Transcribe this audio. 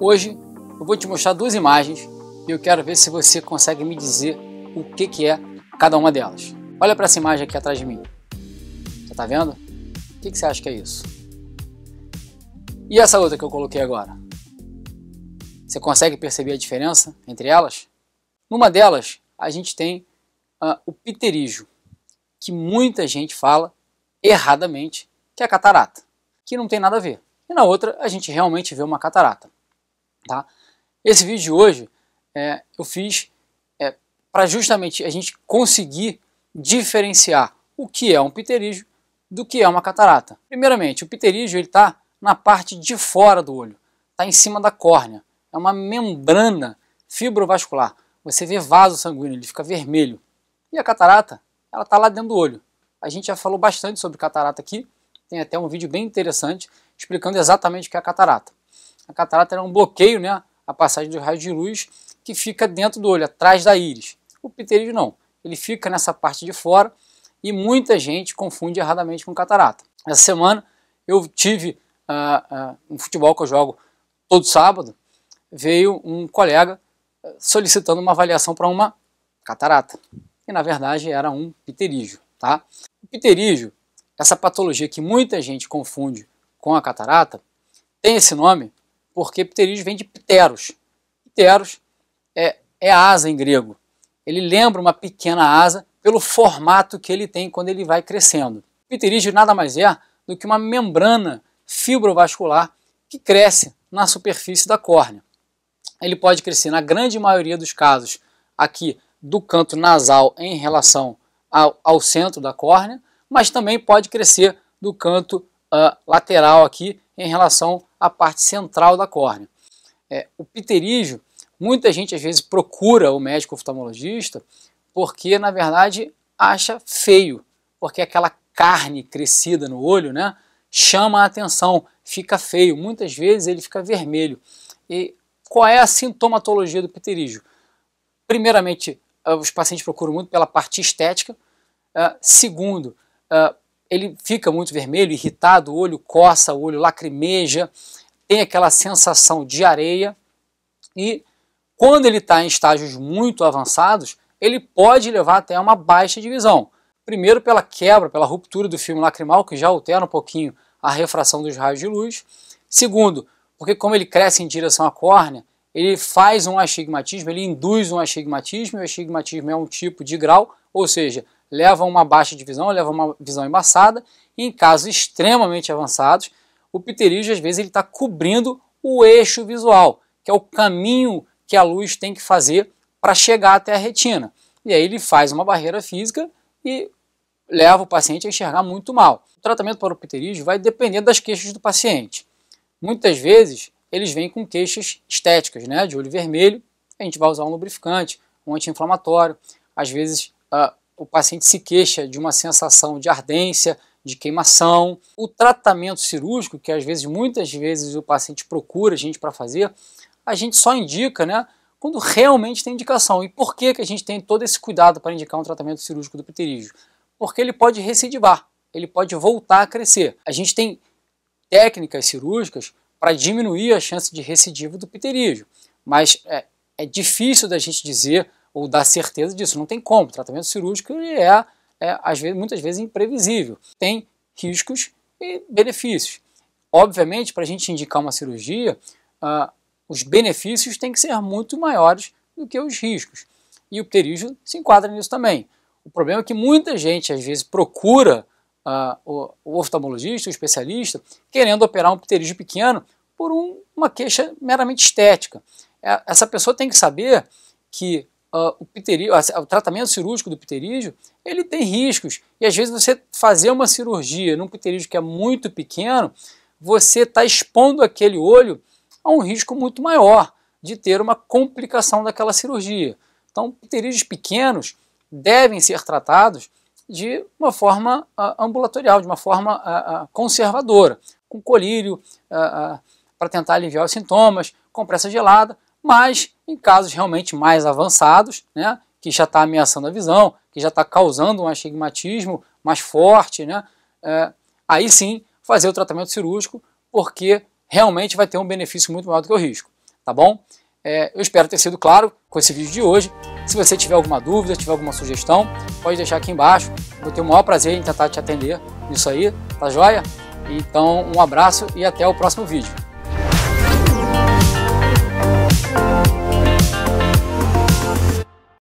Hoje eu vou te mostrar duas imagens e eu quero ver se você consegue me dizer o que, que é cada uma delas. Olha para essa imagem aqui atrás de mim. Você está vendo? O que, que você acha que é isso? E essa outra que eu coloquei agora? Você consegue perceber a diferença entre elas? Numa delas, a gente tem uh, o pterígio, que muita gente fala erradamente que é catarata, que não tem nada a ver. E na outra, a gente realmente vê uma catarata. Tá? Esse vídeo de hoje é, eu fiz é, para justamente a gente conseguir diferenciar o que é um pterígio do que é uma catarata. Primeiramente, o pterígio está na parte de fora do olho, está em cima da córnea, é uma membrana fibrovascular. Você vê vaso sanguíneo, ele fica vermelho. E a catarata, ela está lá dentro do olho. A gente já falou bastante sobre catarata aqui, tem até um vídeo bem interessante explicando exatamente o que é a catarata a catarata é um bloqueio, né, a passagem dos raios de luz que fica dentro do olho, atrás da íris. O pterídeo não, ele fica nessa parte de fora e muita gente confunde erradamente com catarata. Essa semana eu tive uh, uh, um futebol que eu jogo todo sábado, veio um colega ah, solicitando uma avaliação para uma catarata, que na verdade era um pterígio. Tá? O pterígio, essa patologia que muita gente confunde com a catarata, tem esse nome porque pteris vem de pteros. Pteros é, é asa em grego. Ele lembra uma pequena asa pelo formato que ele tem quando ele vai crescendo. Pterígio nada mais é do que uma membrana fibrovascular que cresce na superfície da córnea. Ele pode crescer, na grande maioria dos casos, aqui do canto nasal em relação ao, ao centro da córnea, mas também pode crescer do canto uh, lateral aqui em relação à parte central da córnea. É, o pterígio, muita gente às vezes procura o médico oftalmologista porque, na verdade, acha feio, porque aquela carne crescida no olho né, chama a atenção, fica feio, muitas vezes ele fica vermelho. E qual é a sintomatologia do pterígio? Primeiramente, eh, os pacientes procuram muito pela parte estética. Eh, segundo, eh, ele fica muito vermelho, irritado, o olho coça, o olho lacrimeja, tem aquela sensação de areia. E quando ele está em estágios muito avançados, ele pode levar até uma baixa de visão. Primeiro pela quebra, pela ruptura do filme lacrimal, que já altera um pouquinho a refração dos raios de luz. Segundo, porque como ele cresce em direção à córnea, ele faz um astigmatismo, ele induz um astigmatismo, e o astigmatismo é um tipo de grau, ou seja, leva uma baixa de visão, leva uma visão embaçada, e em casos extremamente avançados, o pterígio às vezes ele está cobrindo o eixo visual, que é o caminho que a luz tem que fazer para chegar até a retina. E aí ele faz uma barreira física e leva o paciente a enxergar muito mal. O tratamento para o pterígio vai depender das queixas do paciente. Muitas vezes eles vêm com queixas estéticas, né? De olho vermelho, a gente vai usar um lubrificante, um anti-inflamatório. Às vezes ah, o paciente se queixa de uma sensação de ardência, de queimação. O tratamento cirúrgico, que às vezes, muitas vezes, o paciente procura a gente para fazer, a gente só indica, né? Quando realmente tem indicação. E por que, que a gente tem todo esse cuidado para indicar um tratamento cirúrgico do pterígio? Porque ele pode recidivar, ele pode voltar a crescer. A gente tem técnicas cirúrgicas para diminuir a chance de recidiva do pterígio, mas é, é difícil da gente dizer ou dar certeza disso. Não tem como. O tratamento cirúrgico é, é às vezes, muitas vezes imprevisível. Tem riscos e benefícios. Obviamente, para a gente indicar uma cirurgia, ah, os benefícios têm que ser muito maiores do que os riscos. E o pterígio se enquadra nisso também. O problema é que muita gente, às vezes, procura ah, o, o, oftalmologista, o especialista, querendo operar um pterígio pequeno por um, uma queixa meramente estética. É, essa pessoa tem que saber que uh, o, pterígio, o tratamento cirúrgico do pterígio, ele tem riscos. E às vezes você fazer uma cirurgia num pterígio que é muito pequeno, você está expondo aquele olho a um risco muito maior de ter uma complicação daquela cirurgia. Então, pterídeos pequenos devem ser tratados de uma forma uh, ambulatorial, de uma forma uh, uh, conservadora, com colírio para tentar aliviar os sintomas, compressa gelada, mas em casos realmente mais avançados, né, que já está ameaçando a visão, que já está causando um astigmatismo mais forte, né, é, aí sim fazer o tratamento cirúrgico, porque realmente vai ter um benefício muito maior do que o risco, tá bom? É, eu espero ter sido claro com esse vídeo de hoje. Se você tiver alguma dúvida, tiver alguma sugestão, pode deixar aqui embaixo. Vou ter o maior prazer em tentar te atender nisso aí, tá joia? Então, um abraço e até o próximo vídeo.